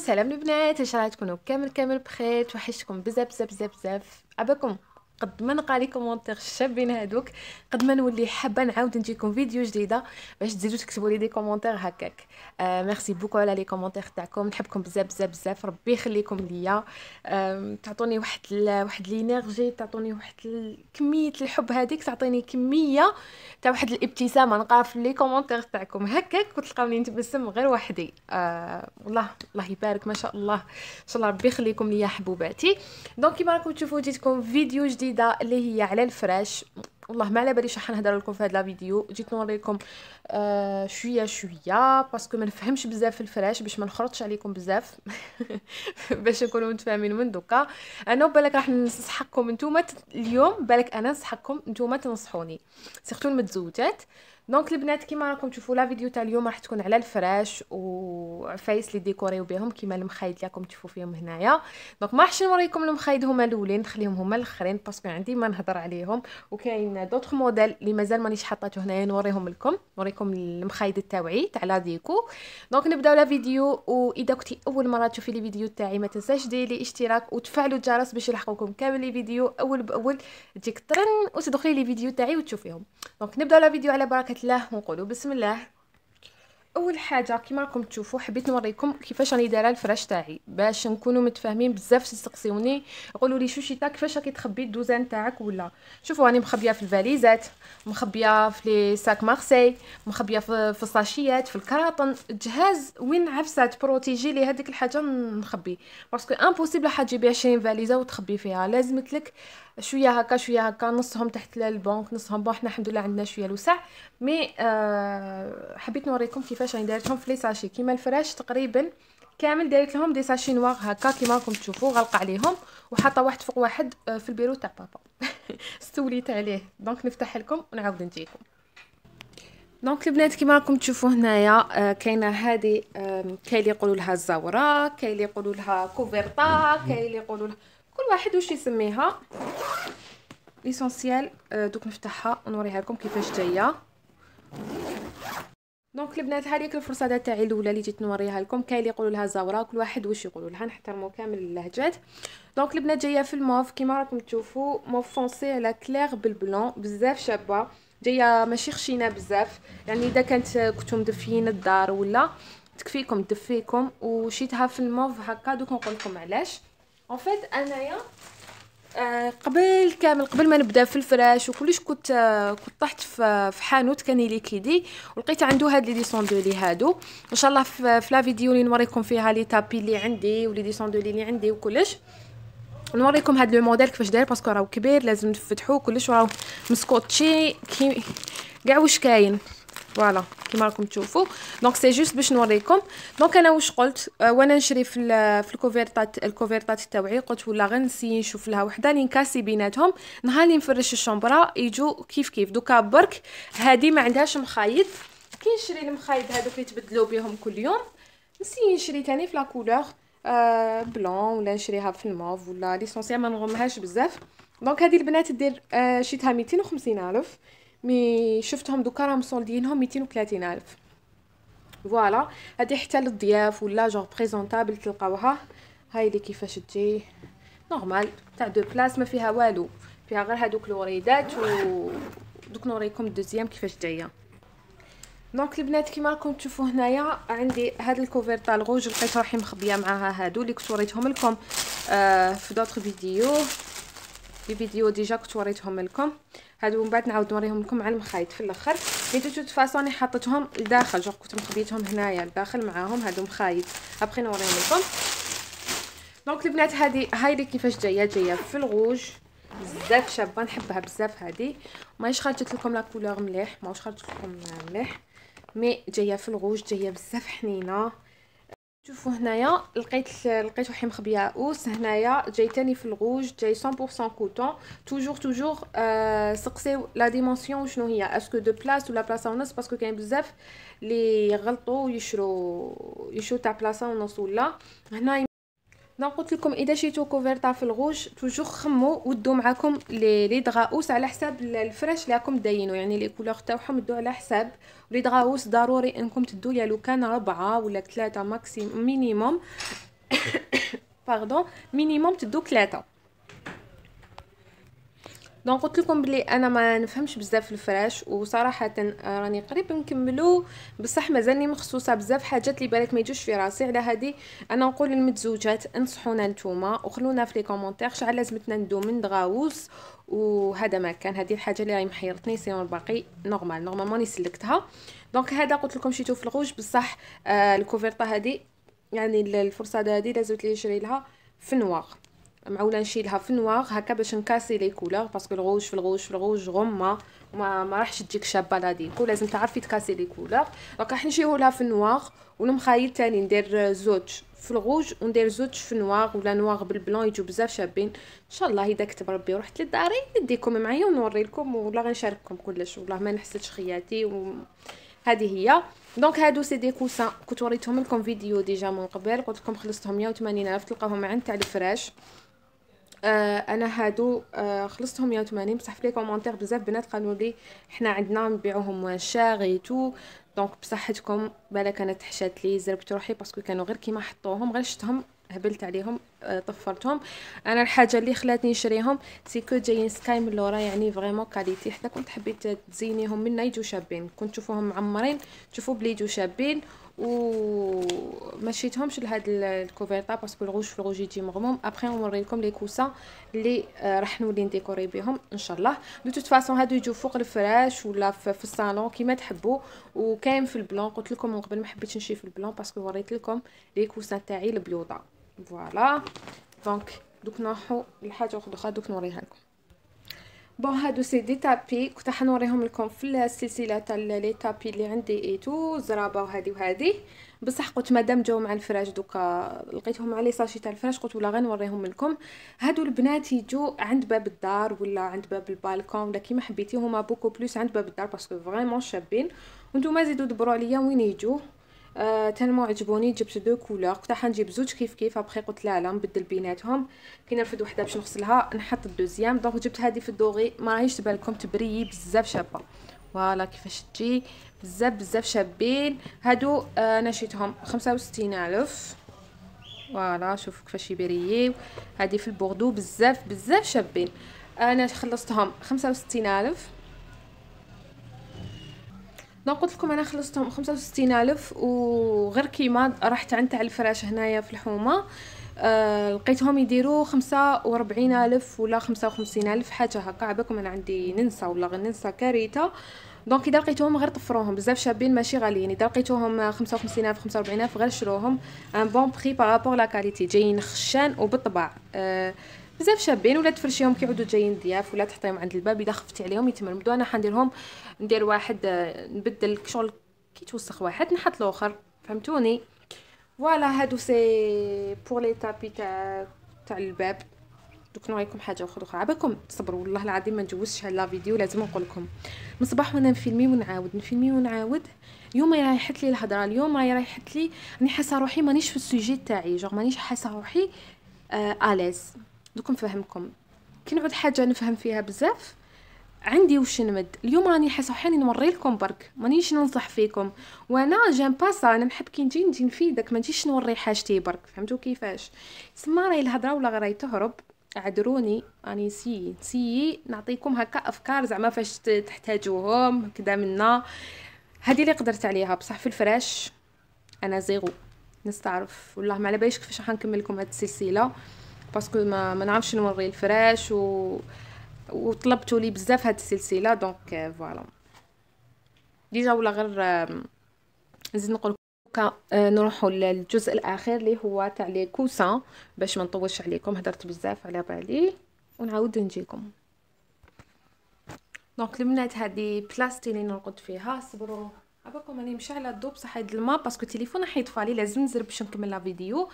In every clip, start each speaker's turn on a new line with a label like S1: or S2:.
S1: سلام البنات ان شاء الله تكونوا كامل كامل بخير توحشتكم بزاف بزاف بزاف بزاف اباكم قد ما نلقى لي كومونتير شابين هادوك قد ما نولي حابه نعاود نجيكم فيديو جديده باش تزيدوا تكتبوا لي دي كومونتير هكاك آه ميرسي بوكو على لي كومونتير تاعكم نحبكم بزاف بزاف بزاف ربي يخليكم ليا آه تعطوني واحد ال... واحد لينيرجي تعطوني واحد ال... كميه الحب هذيك تعطيني كميه تاع واحد الابتسامه نقرا في لي كومونتير تاعكم هكاك وتلقاوني نتبسم غير وحدي آه والله الله يبارك ما شاء الله ان شاء الله ربي يخليكم ليا حبوباتي دونك كيما راكم تشوفوا جيتكم فيديو جديد جديده اللي هي على الفراش والله ما على بالي شحال نهضر لكم في هذا الفيديو جيت نوريكم آه شويه شويه باسكو ما نفهمش بزاف في الفراش باش ما نخرطش عليكم بزاف باش نكونوا متفاهمين من دوكا انا بالك راح نسحقكم نتوما اليوم بالك انا نسحقكم نتوما تنصحوني سيرتو المتزوجات دونك البنات كيما راكم تشوفوا لا فيديو تاع اليوم راح تكون على الفراش وعفايس لي ديكوريو بهم كيما المخايد اللي راكم تشوفوا فيهم هنايا دونك ما راحش نوريكم المخايد هما الاولين نخليهم هما الاخرين باسكو عندي ما نهضر عليهم وكاين كاين دوطخ موديل اللي مازال مانيش حطاته هنايا نوريهم لكم نوريكم المخايد تاوعي تاع لا ديكو دونك نبداو لا فيديو واذا كنتي اول مره تشوفي لي فيديو تاعي ما تنساش ديري اشتراك وتفعلوا الجرس باش يلحقوكم كامل لي فيديو اول باول تجيك طرن وتدخلي لي فيديو تاعي وتشوفيهم دونك نبداو لا فيديو على بركه الله ونقولوا بسم الله اول حاجه كيما راكم تشوفوا حبيت نوريكم كيفاش راني دايره الفراش تاعي باش نكونوا متفاهمين بزاف تسقسيوني قولوا لي شوشيتا كيفاش راكي تخبي الدوزان تاعك ولا شوفوا راني مخبيه في الفاليزات مخبيه في لي ساك مارسي مخبيه في, في الساشيات في الكراطن جهاز وين عفسه بروتيجي لي هذيك الحاجه نخبي باسكو امبوسيبل حاجه تجيبي 20 فاليزه وتخبي فيها لازمتلك لك شويه هكا شويه هكا نصهم تحت البنك نصهم بون حنا الحمد لله عندنا شويه الوسع مي آه حبيت نوريكم كيفاش راني دايرتهم في لي ساشي كيما الفراش تقريبا كامل دايرت لهم دي ساشي نوار هكا كيما راكم تشوفوا غلق عليهم وحاطه واحد فوق واحد آه، في البيرو تاع بابا استوليت عليه دونك نفتح لكم ونعاود نجيكم دونك البنات كيما راكم تشوفوا هنايا آه كاينه هذه آه كاين اللي يقولوا لها الزوره كاين اللي يقولوا لها كوفرتا كاين اللي يقولوا لها كل واحد واش يسميها ليسونسيال euh, دوك نفتحها ونوريها لكم كيفاش جايه دونك البنات هذيك الفرصه تاعي الاولى اللي جيت نوريها لكم كاين اللي يقولوا لها زوره كل واحد واش يقولوا لها نحترموا كامل اللهجات دونك البنات جايه في الموف كيما راكم تشوفوا موف فونسي على كلير بالبلون بزاف شابه جايه ماشي خشينه بزاف يعني اذا كانت كنتو مدفيين الدار ولا تكفيكم تدفيكم وشيتها في الموف هكا دوك نقول لكم علاش اون فيت انايا قبل كامل قبل ما نبدا في الفراش وكلش كنت آه، كنت طحت في حانوت كان لي كيدي ولقيت عنده هاد لي لي هادو ان شاء الله في لا فيديو اللي نوريكم فيها لي تابي اللي عندي ولي ديسوندولي اللي عندي وكلش نوريكم هاد لو موديل كيفاش داير باسكو راهو كبير لازم تفتحوه كلش راهو مسكوتشي كي كاع واش كاين فوالا كيما راكم تشوفوا دونك سي جوست باش نوريكم دونك انا واش قلت آه، وانا نشري في في الكوفيرطات الكوفيرطات تاوعي قلت ولا غير نسي نشوف لها وحده اللي نكاسي بيناتهم نهار اللي نفرش الشومبرا يجو كيف كيف دوكا برك هذه ما عندهاش مخايط كي نشري المخايط هذوك اللي تبدلوا بهم كل يوم نسي نشري تاني في لا كولور آه بلون ولا نشريها في الموف ولا ليسونسيال ما نغمهاش بزاف دونك هذه البنات دير آه شيتها 250 الف مي شفتهم دوكا راهم سولدينهم 230 الف فوالا هادي حتى للضياف ولا جوغ بريزونطابل تلقاوها هاي اللي كيفاش تجي نورمال تاع دو بلاص ما فيها والو فيها غير هادوك الوريدات و دوك نوريكم الدوزيام كيفاش جايه دونك البنات كيما راكم تشوفوا هنايا عندي هاد الكوفير الغوج لقيت روحي مخبيه معاها هادو اللي كنت وريتهم لكم آه في دوطخ فيديو في فيديو ديجا كنت وريتهم لكم هادو من بعد نعاود نوريهم لكم على المخايط في الاخر هادو توت فاصوني حطيتهم لداخل جو كنت مخبيتهم هنايا لداخل معاهم هادو مخايط ابخي نوريهم لكم دونك البنات هادي هايدي كيفاش جايه جايه في الغوج بزاف شابه نحبها بزاف هادي ماهيش خرجت لكم لا كولور مليح ماهوش خرجت لكم مليح مي جايه في الغوج جايه بزاف حنينه شوفوا هنايا لقيت لقيت وحي مخبيه اوس هنايا جاي تاني في الغوج جاي 100% كوتون توجور توجور آه سقسيو لا ديمونسيون شنو هي اسكو دو بلاص ولا بلاصه ونص باسكو كاين بزاف لي غلطوا يشرو يشرو تاع بلاصه ونص ولا هنا دونك نعم، قلت لكم اذا شيتو كوفيرتا في الغوش توجور خمو ودو معاكم لي لي دغاوس على حساب الفراش اللي راكم داينو يعني لي كولور تاعهم دو على حساب لي دغاوس ضروري انكم تدو يا لو كان ربعة ولا ثلاثة ماكسيم مينيموم باردون مينيموم تدو ثلاثة دونك قلت لكم بلي انا ما نفهمش بزاف الفراش وصراحه آه، راني قريب نكملو بصح مازالني مخصوصه بزاف حاجات اللي بالك ما يجوش في راسي على هذه انا نقول للمتزوجات انصحونا نتوما وخلونا في لي كومونتير شحال لازمتنا ندو من دغاوس وهذا ما كان هذه الحاجه اللي راهي محيرتني سيون باقي نورمال نورمالمون ني سلكتها دونك هذا قلت لكم شيتو في الغوج بصح آه الكوفيرطه هذه يعني الفرصه هذه لازم لي لها في نواغ معوله نشيلها في النواغ هكا باش نكاسي لي كولور باسكو الغوج في الغوج في الغوج غمه وما ما راحش تجيك شابه لا ديكو لازم تعرفي تكاسي لي كولور دونك راح نجيو لها في النواغ ونمخايل تاني ندير زوج في الغوج وندير زوج في النواغ ولا نواغ بالبلون يجو بزاف شابين ان شاء الله اذا كتب ربي ورحت لداري نديكم معايا ونوري لكم والله غنشارككم كلش والله ما نحسدش خياتي و... هذه هي دونك هادو سي دي كوسان كنت وريتهم لكم فيديو ديجا من قبل قلت لكم خلصتهم 180 الف تلقاهم عند تاع الفراش آه، انا هادو آه خلصتهم 180 بصح في لي كومونتير بزاف بنات قالوا لي حنا عندنا نبيعوهم موان شير اي تو دونك بصحتكم بالك انا تحشات لي زربت روحي باسكو كانوا غير كيما حطوهم غير شتهم هبلت عليهم آه، طفرتهم انا الحاجه اللي خلاتني نشريهم سي كو جايين سكاي من لورا يعني فريمون كاليتي حتى كنت حبيت تزينيهم منا يجو شابين كنت تشوفوهم معمرين تشوفوا بلي يجو شابين ومشيتهمش لهاد الكوفيرتا باسكو الغوش في الغوج يجي مغموم ابري نوري لكم لي كوسا لي راح نولي نديكوري بهم ان شاء الله دو توت فاصون هادو يجو فوق الفراش ولا في الصالون كيما تحبوا وكاين في البلون قلت لكم من قبل ما حبيتش نشي في البلون باسكو وريت لكم لي كوسا تاعي البيوضه فوالا دونك دوك نروحو لحاجه اخرى دوك نوريها لكم بون هادو سي دي تابي كنت حنوريهم لكم في السلسله تاع لي تابي اللي عندي ايتو زرابه وهذه وهذه بصح قلت مادام جاو مع الفراش دوكا لقيتهم على ساشي تاع الفراش قلت ولا غنوريهم لكم هادو البنات يجو عند باب الدار ولا عند باب البالكون ولا كيما حبيتي هما بوكو بلوس عند باب الدار باسكو فريمون شابين وانتم زيدوا دبروا عليا وين يجو آه تالمو عجبوني جبت دو كولور كنت حنجيب زوج كيف كيف ابخي قلت لا لا نبدل بيناتهم كي نرفد وحده باش نغسلها نحط الدوزيام دونك جبت هذه في الدوغي ما راهيش تبان لكم تبريي بزاف شابه فوالا كيفاش تجي بزاف بزاف شابين هادو آه نشيتهم خمسة وستين الف فوالا شوف كيفاش يبرييو هادي في البوردو بزاف بزاف شابين انا خلصتهم خمسة وستين الف دونك قلت لكم انا خلصتهم خمسة وستين الف وغير كيما رحت عند تاع الفراش هنايا في الحومه آه لقيتهم يديروا خمسة وربعين ألف ولا خمسة وخمسين ألف حاجة هكا عباكم أنا عندي ننسى ولا غير ننسى كارثة دونك إذا لقيتوهم غير طفروهم بزاف شابين ماشي غاليين إذا لقيتوهم خمسة وخمسين ألف خمسة وأربعين ألف غير شروهم أن بون بخي باغابور لا كاليتي جايين خشان وبالطبع آه بزاف شابين ولا تفرشيهم يعودوا جايين ضياف ولا تحطيهم عند الباب الا خفتي عليهم يتمرمدوا انا حنديرهم ندير واحد آه، نبدل شغل كي توسخ واحد نحط الاخر فهمتوني فوالا هادو سي بور لي تابي تاع تاع الباب دوك نوريكم حاجه اخرى اخرى عباكم تصبروا والله العظيم ما نجوزش هاد لا فيديو لازم نقول لكم من صباح وانا نفيلمي ونعاود نفيلمي ونعاود يوم راهي يحط لي الهضره اليوم راهي رايحت لي راني حاسه روحي مانيش في السوجي تاعي جوغ مانيش حاسه روحي آه اليز دوك نفهمكم كي نعود حاجه نفهم فيها بزاف عندي وش نمد اليوم راني حاسه حالي نوري لكم برك مانيش ننصح فيكم وانا جام باسا انا نحب كي نجي نجي نفيدك ما نجيش نوري حاجتي برك فهمتوا كيفاش سما راهي الهضره ولا غير تهرب عذروني راني سي سي نعطيكم هكا افكار زعما فاش تحتاجوهم كدا منا هذه اللي قدرت عليها بصح في الفراش انا زيرو نستعرف والله ما على باليش كيفاش راح نكمل لكم هذه السلسله باسكو ما, ما نعرفش نوري الفراش و وطلبتوا لي بزاف هاد السلسله دونك آه، فوالا ديجا ولا غير نزيد نقول آه، نروحوا للجزء الاخير اللي هو تاع لي كوسان باش ما نطولش عليكم هدرت بزاف على بالي ونعاود نجيكم دونك البنات هذه بلاستي اللي نرقد فيها صبروا عباكم راني على الضوء بصح هاد الماء باسكو التليفون حيطفى لي لازم نزرب باش نكمل لا فيديو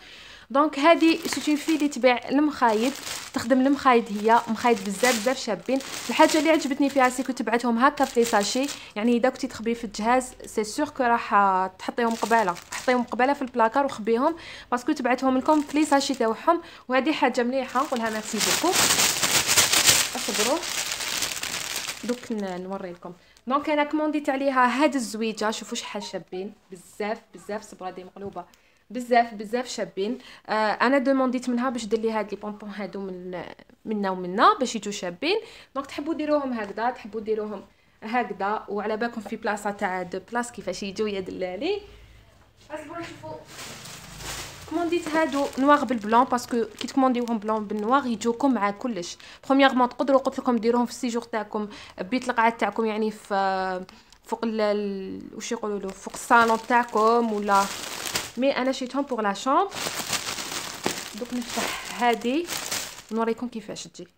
S1: دونك هادي سيت اون في اللي تبيع المخايد تخدم المخايد هي مخايد بزاف بزاف شابين الحاجه اللي عجبتني فيها سي كنت تبعتهم هكا في ساشي يعني اذا كنتي تخبيه في الجهاز سي سيغ كو راح تحطيهم قباله حطيهم قباله في البلاكار وخبيهم باسكو تبعتهم لكم في لي ساشي تاعهم وهذه حاجه مليحه نقولها ميرسي بوكو اصبروا دوك نوري لكم دونك انا كومونديت عليها هاد الزويجه شوفوا شحال شابين بزاف بزاف دي مقلوبه بزاف بزاف شابين آه انا دومونديت منها باش دير لي هاد لي بونبون هادو من منا ومنا باش يجو شابين دونك تحبوا ديروهم هكذا تحبوا ديروهم هكذا وعلى بالكم في بلاصه تاع دو بلاص كيفاش يجو يا دلالي اصبروا شوفوا كومونديت هادو نواغ بالبلون باسكو كي تكومونديوهم بلون بالنواغ يجوكم مع كلش بروميييرمون تقدروا قلت لكم ديروهم في السيجور تاعكم بيت القاعه تاعكم يعني في فوق ال... واش يقولوا له فوق الصالون تاعكم ولا مي انا شريتهم بوغ لا شومبر دوك نفتح هادي ونوريكم كيفاش تجي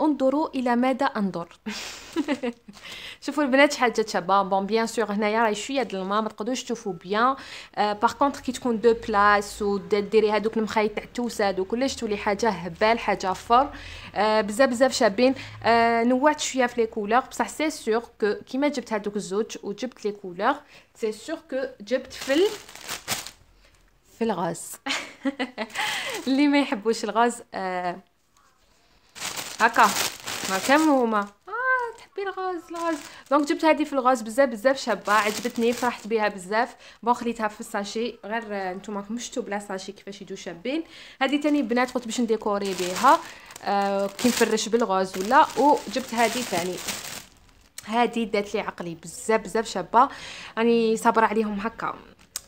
S1: انظروا الى ماذا انظر شوفوا البنات شحال جات شابه بون بيان سور هنايا راهي شويه د الماء ما تقدروش تشوفوا بيان آه باغ كي تكون دو و وديري هذوك المخايط تاع التوساد وكلش تولي حاجه هبال حاجه فر euh, بزاف بزاف شابين euh, نوعت شويه في لي كولور بصح سي سور كو كيما جبت هذوك الزوج وجبت لي كولور سي سور كو جبت فل في الغاز اللي ما يحبوش الغاز آه هكا ما كاملوا هما اه تحبي الغاز الغاز دونك جبت هذه في الغاز بزاف بزاف شابه عجبتني فرحت بها بزاف بون خليتها في الساشي غير نتوما مشتو بلا ساشي كيفاش يجوا شابين هذه تاني بنات قلت باش نديكوري بها آه كي نفرش بالغاز ولا وجبت هذه ثاني هذه دات لي عقلي بزاف بزاف شابه راني يعني صابره عليهم هكا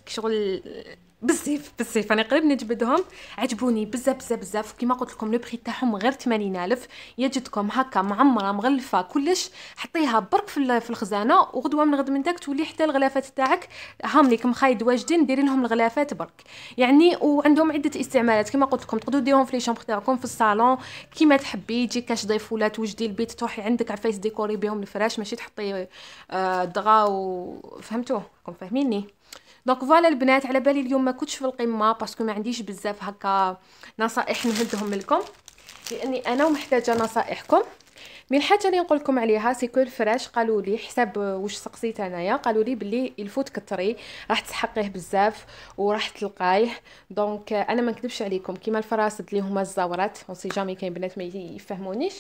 S1: شغل بزاف بزاف انا قريب نجبدهم عجبوني بزاف بزاف بزاف كيما قلت لكم لو بري تاعهم غير 80000 يجدكم هكا معمره مغلفه كلش حطيها برك في, في الخزانه وغدوه من غد من داك تولي حتى الغلافات تاعك هامليك مخايد واجدين ديري لهم الغلافات برك يعني وعندهم عده استعمالات كيما قلت لكم تقدروا ديرهم في لي شامبر تاعكم في الصالون كيما تحبي يجي كاش ضيف ولا توجدي البيت تروحي عندك عفايس ديكوري بهم الفراش ماشي تحطي آه دغا وفهمتوه راكم فاهميني دونك فوالا البنات على بالي اليوم ما كنتش في القمه باسكو ما عنديش بزاف هكا نصائح نهدهم لكم لاني انا محتاجه نصائحكم من حاجه اللي نقول لكم عليها سيكو الفراش قالوا لي حساب واش سقسيت انايا قالوا لي بلي الفوت كتري راح تسحقيه بزاف وراح تلقايه دونك انا ما نكذبش عليكم كيما الفراسد اللي هما الزورات اون سي جامي كاين بنات ما يفهمونيش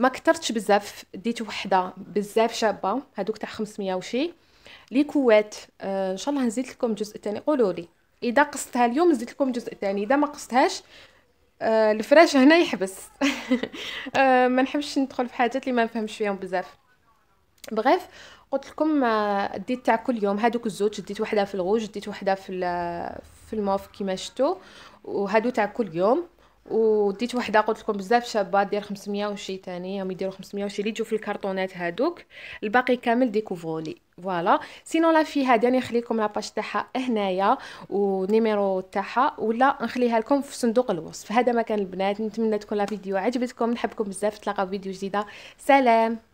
S1: ما كثرتش بزاف ديت وحده بزاف شابه هذوك تاع 500 وشي كوات آه ان شاء الله نزيد لكم جزء ثاني قولوا لي اذا قصتها اليوم نزيد لكم جزء ثاني اذا ما قصتهاش آه الفراش هنا يحبس آه ما نحبش ندخل في حاجات اللي ما نفهمش فيهم بزاف بغيف قلت لكم آه، ديت تاع كل يوم هادوك الزوج ديت وحده في الغوج ديت وحده في في الموف كيما شفتوا وهادو تاع كل يوم وديت وحده قلت لكم بزاف شابه دير 500 وشي ثاني هما يديروا 500 وشي اللي يجوا في الكرتونات هادوك الباقي كامل ديكوفولي فوالا سينو لا في هادي راني لكم لاباج تاعها هنايا ونيميرو تاعها ولا نخليها لكم في صندوق الوصف هذا مكان البنات نتمنى تكون لا فيديو عجبتكم نحبكم بزاف نتلاقاو فيديو جديده سلام